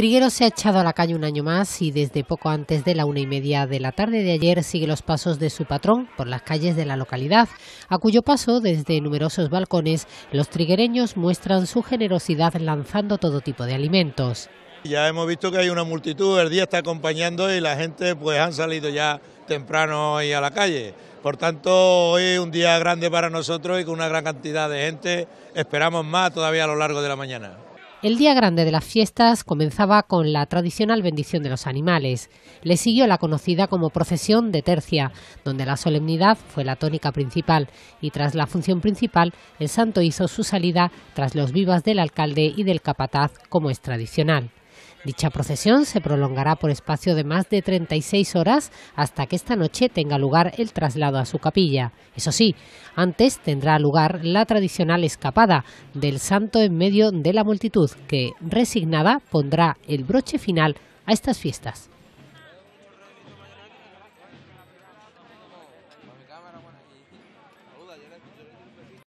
Triguero se ha echado a la calle un año más y desde poco antes de la una y media de la tarde de ayer sigue los pasos de su patrón por las calles de la localidad, a cuyo paso, desde numerosos balcones, los triguereños muestran su generosidad lanzando todo tipo de alimentos. Ya hemos visto que hay una multitud, el día está acompañando y la gente pues han salido ya temprano y a la calle. Por tanto, hoy es un día grande para nosotros y con una gran cantidad de gente. Esperamos más todavía a lo largo de la mañana. El día grande de las fiestas comenzaba con la tradicional bendición de los animales. Le siguió la conocida como procesión de tercia, donde la solemnidad fue la tónica principal y tras la función principal el santo hizo su salida tras los vivas del alcalde y del capataz como es tradicional. Dicha procesión se prolongará por espacio de más de 36 horas hasta que esta noche tenga lugar el traslado a su capilla. Eso sí, antes tendrá lugar la tradicional escapada del santo en medio de la multitud que, resignada, pondrá el broche final a estas fiestas.